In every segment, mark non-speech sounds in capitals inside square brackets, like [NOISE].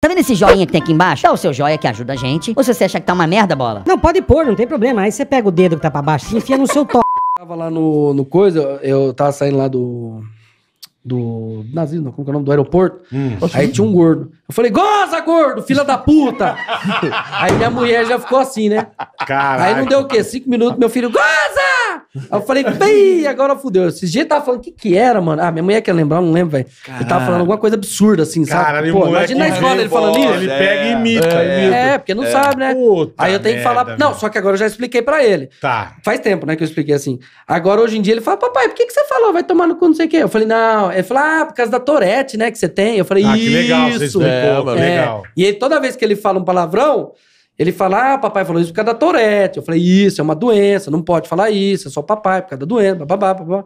Tá vendo esse joinha que tem aqui embaixo? Dá o seu joia que ajuda a gente. Ou se você acha que tá uma merda, bola? Não, pode pôr, não tem problema. Aí você pega o dedo que tá pra baixo e enfia no seu to... [LAUGHS] Tava lá no, no coisa, eu tava saindo lá do... Do. nazismo, não, como que é o nome? Do aeroporto. Hum. Aí tinha um gordo. Eu falei, goza, gordo, filha da puta! [LAUGHS] aí minha mulher já ficou assim, né? Caraca. Aí não deu o quê? Cinco minutos, meu filho, goza! Aí eu falei, pei, agora fudeu. Esses dias tava falando o que que era, mano. Ah, minha mulher quer lembrar, eu não lembro, velho. Ele tava falando alguma coisa absurda, assim, sabe? Caralho, Pô, imagina na escola ele falando isso. Ele pega e imita. É, É, porque não é. sabe, né? Puta Aí eu tenho que merda, falar. Não, só que agora eu já expliquei pra ele. Tá. Faz tempo, né, que eu expliquei assim. Agora, hoje em dia, ele fala, papai, por que, que você falou? Vai tomar no cu, não sei o quê. Eu falei, não. Ele falou, ah, por causa da Torete, né, que você tem. Eu falei, ah, isso. que legal, você explicou, é, mano, legal. É. E aí, toda vez que ele fala um palavrão, ele fala, ah, papai falou isso por causa da Tourette. Eu falei, isso, é uma doença, não pode falar isso, é só papai, por causa da doença, babá, babá.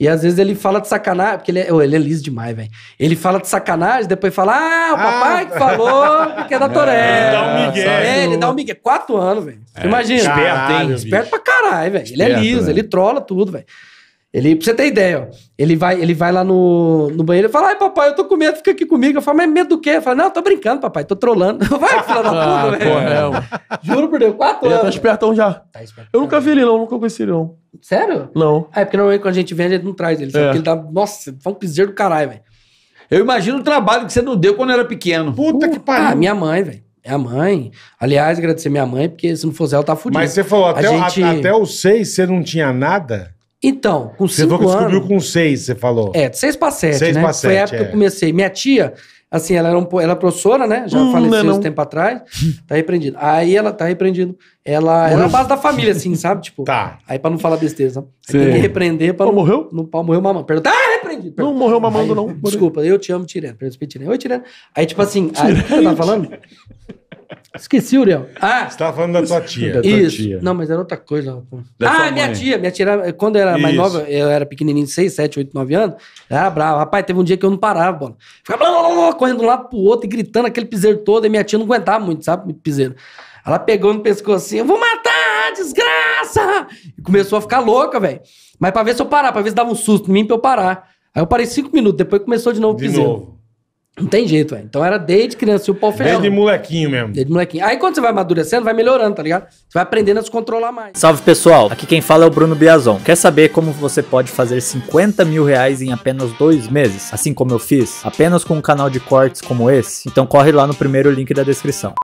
E às vezes ele fala de sacanagem, porque ele é, oh, ele é liso demais, velho. Ele fala de sacanagem, depois fala, ah, o ah. papai ah. que falou, porque é da [LAUGHS] é, tourette. Ele dá um migué. É, ele dá um migué. Quatro anos, velho. É, Imagina. Esperto, hein? Esperto pra caralho, velho. Ele é liso, né? ele trola tudo, velho. Ele, pra você ter ideia, ó, ele vai, ele vai lá no, no banheiro e fala: Ai, papai, eu tô com medo, fica aqui comigo. Eu falo, mas medo do quê? Eu falo, não, eu tô brincando, papai, tô trolando. [LAUGHS] vai, filha da ah, puta, velho. É. Juro por Deus, quatro ele tá anos. tá espertão já. Tá espertão. Eu nunca vi ele, não, nunca conheci ele, não. Sério? Não. é porque normalmente quando a gente vende, ele não traz ele. Sabe? É. ele dá. Tá, nossa, foi tá um piseiro do caralho, velho. Eu imagino o trabalho que você não deu quando era pequeno. Puta uh, que pariu. Ah, minha mãe, velho. Minha mãe. Aliás, agradecer minha mãe, porque se não fosse ela, tá fudido. Mas você falou, até, gente... até os seis você não tinha nada? Então, com você cinco anos... Você descobriu com seis, você falou. É, de seis para sete, seis né? Pra sete, Foi a época é. que eu é. comecei. Minha tia, assim, ela era, um, ela era é professora, né? Já hum, faleceu né, não. esse tempo atrás. Tá repreendida Aí ela tá repreendido. Ela era é a base da família, assim, sabe? Tipo, tá. Aí pra não falar besteira, sabe? tem que repreender pra. não, morreu? Não, pau morreu mamando. Perdão. Ah, repreendido. Perdão. Não morreu mamando, aí, não. Desculpa, eu te amo, Tirena. Perdão, Tirena. Aí, tipo assim, aí, o que eu tava falando? Esqueci, Uriel. Ah, Você estava falando da tua [LAUGHS] tia. Da tua isso. Tia. Não, mas era outra coisa. ah, minha tia. Minha tia, era, quando eu era mais nova, eu era pequenininho, 6, 7, 8, 9 anos, era bravo, Rapaz, teve um dia que eu não parava, bola. Ficava blá, blá, blá, blá, correndo de um lado pro outro e gritando aquele piseiro todo. E minha tia não aguentava muito, sabe? Muito piseiro. Ela pegou no pescoço assim, eu vou matar, desgraça! E começou a ficar louca, velho. Mas pra ver se eu parar, pra ver se dava um susto em mim pra eu parar. Aí eu parei cinco minutos, depois começou de novo o De novo. Não tem jeito, velho. Então era desde criança, se o pau fechava. Desde molequinho mesmo. Desde molequinho. Aí quando você vai amadurecendo, vai melhorando, tá ligado? Você vai aprendendo a se controlar mais. Salve pessoal, aqui quem fala é o Bruno Biazon. Quer saber como você pode fazer 50 mil reais em apenas dois meses? Assim como eu fiz? Apenas com um canal de cortes como esse? Então corre lá no primeiro link da descrição.